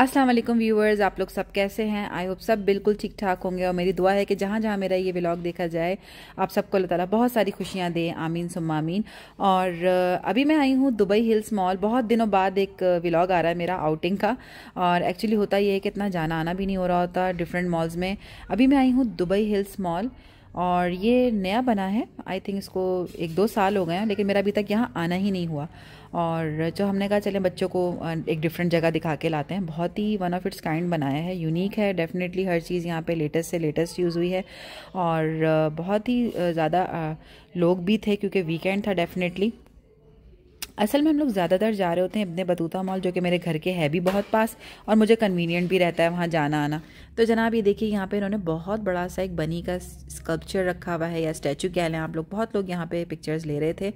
अस्सलाम वालेकुम व्यूअर्स आप लोग सब कैसे हैं आई होप सब बिल्कुल ठीक ठाक होंगे और मेरी दुआ है कि जहाँ जहाँ मेरा ये व्लॉग देखा जाए आप सबको अल्लाह ताला बहुत सारी खुशियाँ दें आमीन सुमामीन और अभी मैं आई हूँ दुबई हिल्स मॉल बहुत दिनों बाद एक व्लॉग आ रहा है मेरा आउटिंग का और एक्चुअली होता ये है कि इतना जाना आना भी नहीं हो रहा होता डिफरेंट मॉल्स में अभी मैं आई हूँ दुबई हिल्स मॉल और ये नया बना है आई थिंक इसको एक दो साल हो गए हैं लेकिन मेरा अभी तक यहाँ आना ही नहीं हुआ और जो हमने कहा चले बच्चों को एक डिफरेंट जगह दिखा के लाते हैं बहुत ही वन ऑफ इट्स काइंड बनाया है यूनिक है डेफिनेटली हर चीज़ यहाँ पे लेटेस्ट से लेटेस्ट यूज़ हुई है और बहुत ही ज़्यादा लोग भी थे क्योंकि वीकेंड था डेफिनेटली असल में हम लोग ज़्यादातर जा रहे होते हैं इब्ने बतूता मॉल जो कि मेरे घर के है भी बहुत पास और मुझे कन्वीनियंट भी रहता है वहाँ जाना आना तो जनाब ये देखिए यहाँ पे इन्होंने बहुत बड़ा सा एक बनी का स्कल्पचर रखा हुआ है या स्टैचू कह लें आप लोग बहुत लोग यहाँ पे पिक्चर्स ले रहे थे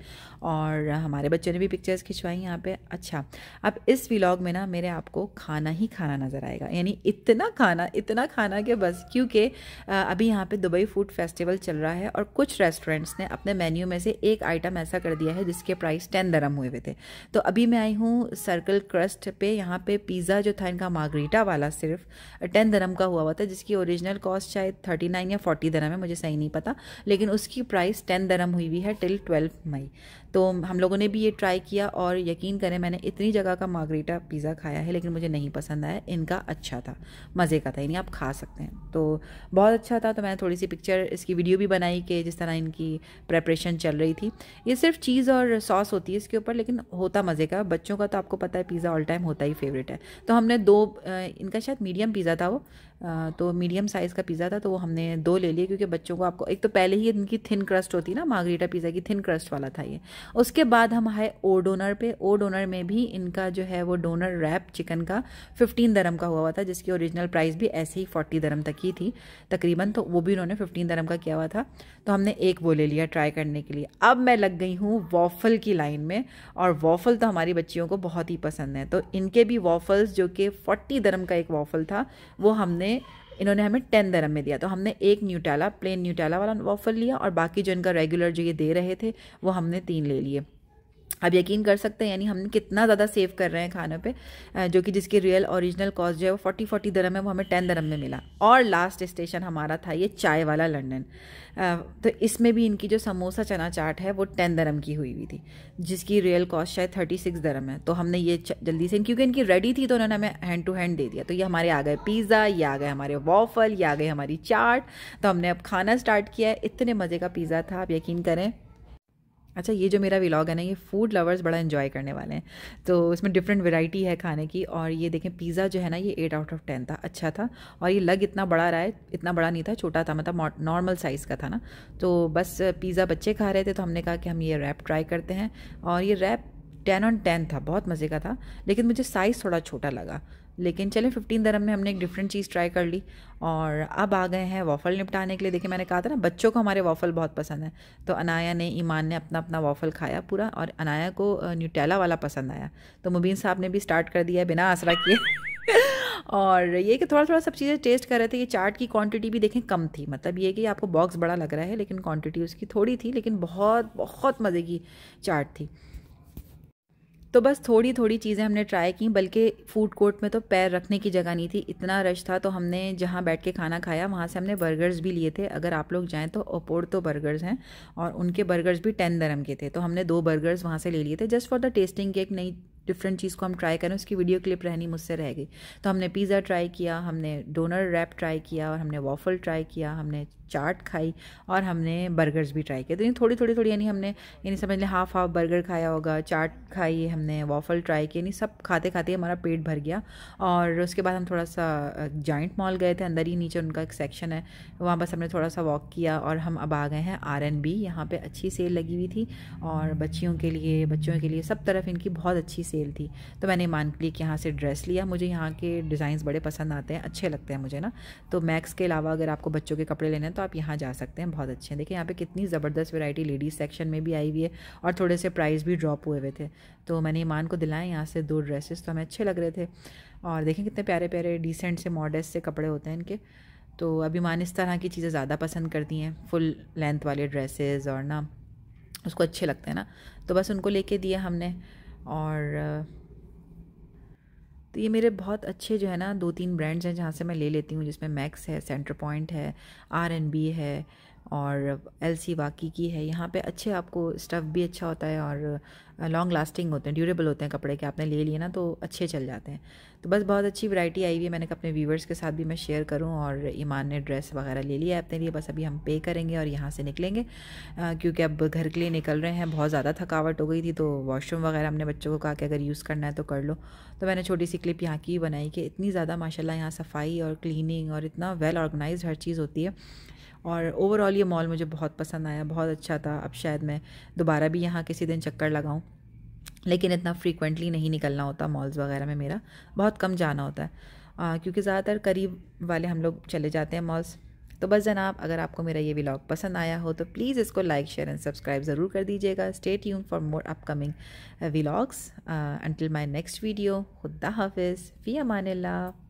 और हमारे बच्चों ने भी पिक्चर्स खिंचवाई यहाँ पर अच्छा अब इस व्लॉग में ना मेरे आपको खाना ही खाना नज़र आएगा यानी इतना खाना इतना खाना कि बस क्योंकि अभी यहाँ पर दुबई फूड फेस्टिवल चल रहा है और कुछ रेस्टोरेंट्स ने अपने मेन्यू में से एक आइटम ऐसा कर दिया है जिसके प्राइस टेन दरम हुए हुए थे तो अभी मैं आई हूँ सर्कल क्रस्ट पे यहाँ पे पिज़्ज़ा जो था इनका मार्गरीटा वाला सिर्फ टेन धर्म का हुआ हुआ था जिसकी ओरिजिनल कॉस्ट शायद थर्टी नाइन या फोर्टी धर्म है मुझे सही नहीं पता लेकिन उसकी प्राइस टेन धर्म हुई हुई है टिल ट्वेल्व मई तो हम लोगों ने भी ये ट्राई किया और यकीन करें मैंने इतनी जगह का मार्गरीटा पिज़्ज़ा खाया है लेकिन मुझे नहीं पसंद आया इनका अच्छा था मज़े का था यानी आप खा सकते हैं तो बहुत अच्छा था तो मैंने थोड़ी सी पिक्चर इसकी वीडियो भी बनाई कि जिस तरह इनकी प्रेपरेशन चल रही थी ये सिर्फ चीज़ और सॉस होती है इसके ऊपर पर लेकिन होता मज़े का बच्चों का तो आपको पता है पिज़्ज़ा ऑल टाइम होता ही फेवरेट है तो हमने दो इनका शायद मीडियम पिज़्ज़ा था वो तो मीडियम साइज़ का पिज़्ज़ा था तो वो हमने दो ले लिए क्योंकि बच्चों को आपको एक तो पहले ही इनकी थिन क्रस्ट होती ना मार्गरीटा पिज़्ज़ा की थिन क्रस्ट वाला था ये उसके बाद हम आए ओ डोनर पे ओ डोनर में भी इनका जो है वो डोनर रैप चिकन का फिफ्टीन दरम का हुआ हुआ था जिसकी ओरिजिनल प्राइस भी ऐसे ही फोर्टी दरम तक ही थी तकरीबन तो वो भी उन्होंने फिफ्टीन दरम का किया हुआ था तो हमने एक वो ले लिया ट्राई करने के लिए अब मैं लग गई हूँ वॉफल की लाइन में और वॉफल तो हमारी बच्चियों को बहुत ही पसंद है तो इनके भी वॉफल्स जो कि फोर्टी दरम का एक वॉफल था वो हमने हमने इन्होंने हमें टेन दरम में दिया तो हमने एक न्यूटेला प्लेन न्यूटेला वाला वॉफर लिया और बाकी जो इनका रेगुलर जो ये दे रहे थे वो हमने तीन ले लिए आप यकीन कर सकते हैं यानी हम कितना ज़्यादा सेव कर रहे हैं खाने पे जो कि जिसकी रियल ओरिजिनल कॉस्ट जो है वो फोर्टी फोर्टी दरम है वो हमें टेन दरम में मिला और लास्ट स्टेशन हमारा था ये चाय वाला लंडन तो इसमें भी इनकी जो समोसा चना चाट है वो टेन दरम की हुई हुई थी जिसकी रियल कॉस्ट शायद थर्टी सिक्स दरम है तो हमने ये जल्दी से क्योंकि इनकी रेडी थी तो उन्होंने हमें हैंड टू हैंड दे दिया तो ये हमारे आ गए पिज़्ज़ा ये आ गए हमारे वॉफल ये आ गए हमारी चाट तो हमने अब खाना स्टार्ट किया है इतने मज़े का पिज़्ज़ा था आप यकीन करें अच्छा ये जो मेरा व्लॉग है ना ये फूड लवर्स बड़ा इन्जॉय करने वाले हैं तो इसमें डिफरेंट वेराइटी है खाने की और ये देखें पिज़्ज़ा जो है ना ये एट आउट ऑफ टेन था अच्छा था और ये लग इतना बड़ा रहा है इतना बड़ा नहीं था छोटा था मतलब नॉर्मल साइज़ का था ना तो बस पिज़्ज़ा बच्चे खा रहे थे तो हमने कहा कि हम ये रैप ट्राई करते हैं और ये रैप टेन ऑन टेन था बहुत मज़े का था लेकिन मुझे साइज़ थोड़ा छोटा लगा लेकिन चलें फिफ्टीन दरम में हमने एक डिफरेंट चीज़ ट्राई कर ली और अब आ गए हैं वॉफल निपटाने के लिए देखिए मैंने कहा था ना बच्चों को हमारे वॉफल बहुत पसंद है तो अनाया ने ईमान ने अपना अपना वॉफल खाया पूरा और अनाया को न्यूटेला वाला पसंद आया तो मुबीन साहब ने भी स्टार्ट कर दिया बिना आसरा किए और ये कि थोड़ा थोड़ा सब चीज़ें टेस्ट कर रहे थे ये चाट की क्वांटिटी भी देखें कम थी मतलब ये कि आपको बॉक्स बड़ा लग रहा है लेकिन क्वांटिटी उसकी थोड़ी थी लेकिन बहुत बहुत मज़े की चाट थी तो बस थोड़ी थोड़ी चीज़ें हमने ट्राई की बल्कि फूड कोर्ट में तो पैर रखने की जगह नहीं थी इतना रश था तो हमने जहाँ बैठ के खाना खाया वहाँ से हमने बर्गर्स भी लिए थे अगर आप लोग जाएँ तो ओपोर तो बर्गर्स हैं और उनके बर्गर्स भी टेन दरम के थे तो हमने दो बर्गर्स वहाँ से ले लिए थे जस्ट फॉर द टेस्टिंग के एक नई डिफरेंट चीज़ को हम ट्राई करें उसकी वीडियो क्लिप रहनी मुझसे रह गई तो हमने पिज़्ज़ा ट्राई किया हमने डोनर रैप ट्राई किया और हमने वॉफल ट्राई किया हमने चाट खाई और हमने बर्गर्स भी ट्राई किए तो ये थोड़ी थोड़ी थोड़ी यानी हमने यानी समझ लें हाफ हाफ बर्गर खाया होगा चाट खाई हमने वॉफल ट्राई किए यानी सब खाते खाते हमारा पेट भर गया और उसके बाद हम थोड़ा सा जॉइंट मॉल गए थे अंदर ही नीचे उनका एक सेक्शन है वहाँ बस हमने थोड़ा सा वॉक किया और हम अब आ गए हैं आर एन बी यहाँ पर अच्छी सेल लगी हुई थी और बच्चियों के लिए बच्चों के लिए सब तरफ इनकी बहुत अच्छी सेल थी तो मैंने मान ली कि यहाँ से ड्रेस लिया मुझे यहाँ के डिज़ाइंस बड़े पसंद आते हैं अच्छे लगते हैं मुझे ना तो मैक्स के अलावा अगर आपको बच्चों के कपड़े लेने हैं तो आप यहाँ जा सकते हैं बहुत अच्छे हैं देखिए यहाँ पे कितनी ज़बरदस्त वैरायटी लेडीज़ सेक्शन में भी आई हुई है और थोड़े से प्राइस भी ड्रॉप हुए हुए थे तो मैंने ईमान को दिलाए यहाँ से दो ड्रेसेस तो हमें अच्छे लग रहे थे और देखें कितने प्यारे प्यारे डिसेंट से मॉडर्स से कपड़े होते हैं इनके तो अभी मान इस तरह की चीज़ें ज़्यादा पसंद करती हैं फुल लेंथ वाले ड्रेसेस और ना उसको अच्छे लगते हैं ना तो बस उनको लेके दिया हमने और तो ये मेरे बहुत अच्छे जो है ना दो तीन ब्रांड्स हैं जहाँ से मैं ले लेती हूँ जिसमें मैक्स है सेंटर पॉइंट है आर एन बी है और एलसी वाकी की है यहाँ पे अच्छे आपको स्टफ़ भी अच्छा होता है और लॉन्ग लास्टिंग होते हैं ड्यूरेबल होते हैं कपड़े के आपने ले लिए ना तो अच्छे चल जाते हैं तो बस बहुत अच्छी वैरायटी आई हुई है मैंने अपने व्यूवर्स के साथ भी मैं शेयर करूँ और ईमान ने ड्रेस वगैरह ले लिया है अपने लिए बस अभी हम पे करेंगे और यहाँ से निकलेंगे क्योंकि अब घर के लिए निकल रहे हैं बहुत ज़्यादा थकावट हो गई थी तो वॉशरूम वगैरह हमने बच्चों को कहा कि अगर यूज़ करना है तो कर लो तो मैंने छोटी सी क्लिप यहाँ की बनाई कि इतनी ज़्यादा माशाला यहाँ सफाई और क्लिनिंग और इतना वेल ऑर्गेनाइज हर चीज़ होती है और ओवरऑल ये मॉल मुझे बहुत पसंद आया बहुत अच्छा था अब शायद मैं दोबारा भी यहाँ किसी दिन चक्कर लगाऊँ लेकिन इतना फ्रीक्वेंटली नहीं निकलना होता मॉल्स वगैरह में मेरा बहुत कम जाना होता है आ, क्योंकि ज़्यादातर करीब वाले हम लोग चले जाते हैं मॉल्स तो बस जनाब अगर आपको मेरा ये व्लॉग पसंद आया हो तो प्लीज़ इसको लाइक शेयर एंड सब्सक्राइब ज़रूर कर दीजिएगा स्टेट यून for more upcoming vlogs until my next video खुदा हाफिज़ फ़ी अमान ला